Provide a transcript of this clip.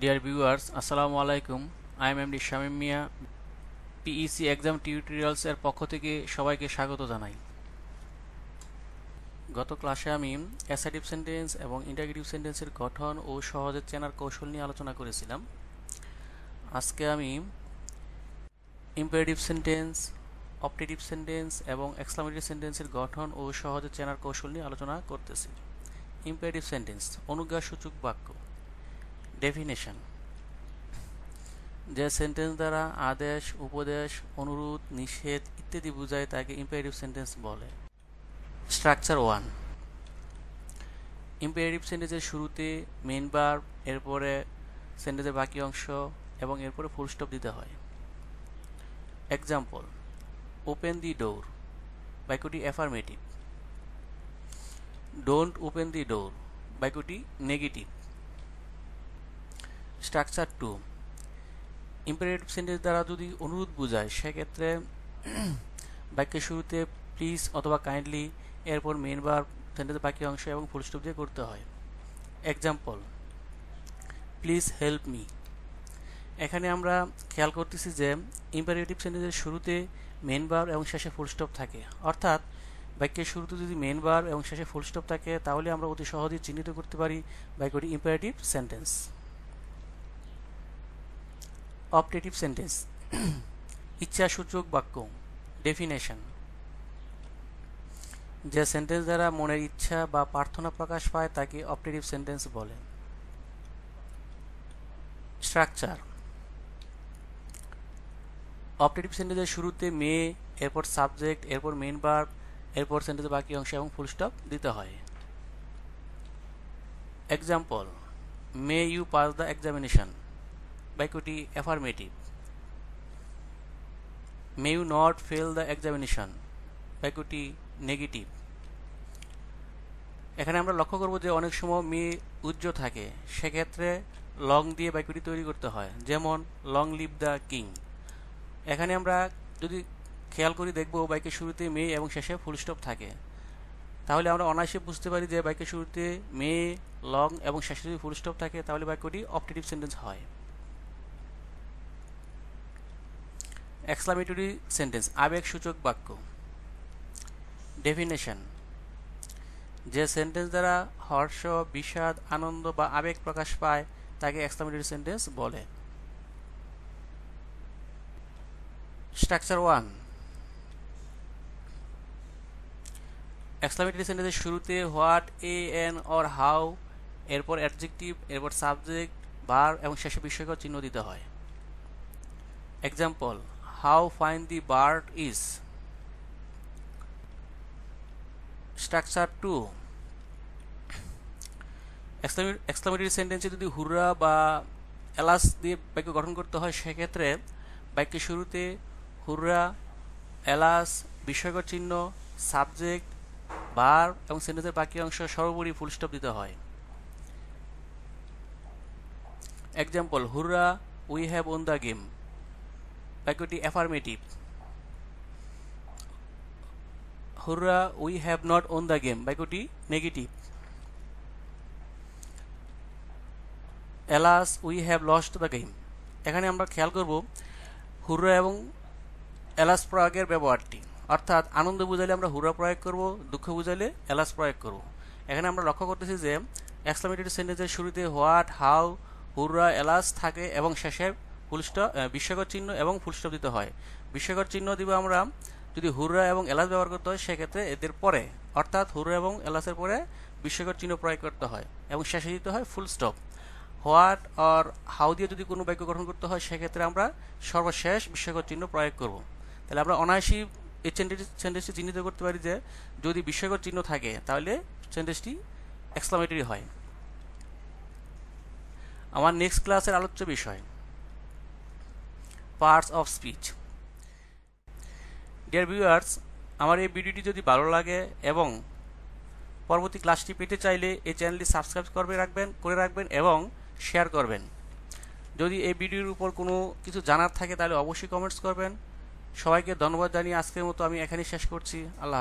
Deer viewers, আসসালামু আলাইকুম I am M D Shamim Mia PEC exam tutorials এর পক্ষ থেকে সবাইকে স্বাগত জানাই গত ক্লাসে আমি অ্যাসাইটিভ সেন্টেন্স এবং ইন্টাগ্রেটিভ সেন্টেন্সের গঠন ও সহজে চেনার কৌশল নিয়ে আলোচনা করেছিলাম আজকে আমি ইম্পারেটিভ সেন্টেন্স অপটেটিভ সেন্টেন্স এবং এক্সক্লামেটিভ সেন্টেন্সের গঠন ও সহজে চেনার কৌশল নিয়ে আলোচনা করতেছি ইম্পারেটিভ সেন্টেন্স অনুজ্ঞাসূচক বাক্য ডেফিনেশন যে সেন্টেন্স দ্বারা আদেশ উপদেশ অনুরোধ নিষেধ ইত্যাদি বোঝায় তাকে ইম্পারেটিভ সেন্টেন্স বলে স্ট্রাকচার ওয়ান ইম্পারেটিভ সেন্টেন্সের শুরুতে মেন বার এরপরে সেন্টেন্সের বাকি অংশ এবং এরপরে ফুল স্টপ দিতে হয় এক্সাম্পল ওপেন দি ডোর বাইকটি affirmative don't open the door বাইকটি negative structure two imperative sentence দ্বারা যদি অনুরোধ বোঝায় সেক্ষেত্রে বাক্যের শুরুতে প্লিজ অথবা কাইন্ডলি এরপর মেন বার সেন্টেন্সের বাকি অংশ এবং ফুলস্টপ দিয়ে করতে হয় এক্সাম্পল প্লিজ হেল্প মি এখানে আমরা খেয়াল করতেছি যে ইম্পারেটিভ সেন্টেন্সের শুরুতে মেন বার এবং শেষে ফুলস্টপ থাকে অর্থাৎ বাক্যের শুরুতে যদি মেন বার এবং শেষে ফুলস্টপ থাকে তাহলে আমরা অতি সহজেই চিহ্নিত করতে পারি বাক্যটি ইম্পারেটিভ সেন্টেন্স অপটেটিভ সেন্টেন্স ইচ্ছাসূচক বাক্য ডেফিনেশন যে সেন্টেন্স দ্বারা মনের ইচ্ছা বা প্রার্থনা প্রকাশ পায় তাকে অপটেটিভ সেন্টেন্স বলে স্ট্রাকচার অপটেটিভ সেন্টেন্সের শুরুতে মে এরপর সাবজেক্ট এরপর মেন ভার্ব এরপর সেন্টেন্সের বাকি অংশ এবং ফুল স্টপ দিতে হয় example may you pass the examination বাক্যটি affirmative may you not fail the examination বাক্যটি নেগেটিভ এখানে আমরা লক্ষ্য করব যে অনেক সময় মেয়ে উজ্জ থাকে সেক্ষেত্রে লং দিয়ে বাক্যটি তৈরি করতে হয় যেমন লং লিভ দ্য কিং এখানে আমরা যদি খেয়াল করি দেখব বাইকের শুরুতে মে এবং শেষে ফুল স্টপ থাকে তাহলে আমরা অনায়াসে বুঝতে পারি যে বাইকের শুরুতে মে লং এবং শেষে যদি ফুল স্টপ থাকে তাহলে বাক্যটি অপটেটিভ সেন্টেন্স হয় এক্সক্লামেটরি সেন্টেন্স আবেগসূচক বাক্য ডেফিনেশন যে সেন্টেন্স দ্বারা হর্ষ বিষাদ আনন্দ বা আবেগ প্রকাশ পায় তাকে এক্সক্লামেটরি সেন্টেন্স বলে স্ট্রাকচার ওয়ান এক্সক্লামেটরি সেন্টেন্সের শুরুতে what a an or how এরপর অ্যাডজেক্টিভ এরপর সাবজেক্ট বার এবং শেষে বিষয়কর চিহ্ন দিতে হয় example how fine the bird is. Structure 2 exclamatory সেন্টেন্সে যদি হুররা বা এলাস দিয়ে বাক্য গঠন করতে হয় সেক্ষেত্রে বাক্যের শুরুতে হুররা এলাস বিস্ময়কর চিহ্ন সাবজেক্ট বার এবং সেন্টেন্সের বাকি অংশ সর্বোপরি ফুলস্টপ দিতে হয় example hurrah we have won the game বাক্যটি affirmative hurrah we have not won the game বাক্যটি negative alas we have lost the game এখানে আমরা খেয়াল করব হুররা এবং এলাস প্রয়োগের ব্যবহারটি অর্থাৎ আনন্দ বুঝালে আমরা হুরা প্রয়োগ করব দুঃখ বুঝালে অ্যালাস প্রয়োগ করব এখানে আমরা লক্ষ্য করতেছি যে এক্সলামেটেড সেন্টেন্সের শুরুতে হোয়াট হাউ হুররা এলাস থাকে এবং শেষে ফুলস্টপ বিস্ময়কর চিহ্ন এবং ফুলস্টপ দিতে হয় বিস্ময়কর চিহ্ন দিব আমরা যদি হুররা এবং এলাচ ব্যবহার করতে হয় সেক্ষেত্রে এদের পরে অর্থাৎ হুররা এবং এলাচের পরে বিস্ময়কর চিহ্ন প্রয়োগ করতে হয় এবং শেষে দিতে হয় full stop what or how দিয়ে যদি কোনো বাক্য গঠন করতে হয় সেক্ষেত্রে আমরা সর্বশেষ বিস্ময়কর চিহ্ন প্রয়োগ করব তাহলে আমরা অনায়াসই এই সেন্টেন্সটি চিহ্নিত করতে পারি যে যদি বিস্ময়কর চিহ্ন থাকে তাহলে সেন্টেন্সটি এক্সক্লামেটরি হয় আমার নেক্সট ক্লাসের আলোচ্য বিষয় parts of speech dear viewers আমার এই ভিডিওটি যদি ভালো লাগে এবং পরবর্তী ক্লাসটি পেতে চাইলে এই চ্যানেলটি সাবস্ক্রাইব করবে রাখবেন করে রাখবেন এবং শেয়ার করবেন যদি এই ভিডিওর উপর কোনো কিছু জানার থাকে তাহলে অবশ্যই কমেন্টস করবেন সবাইকে ধন্যবাদ জানিয়ে আজকের মতো আমি এখানেই শেষ করছি আল্লাহ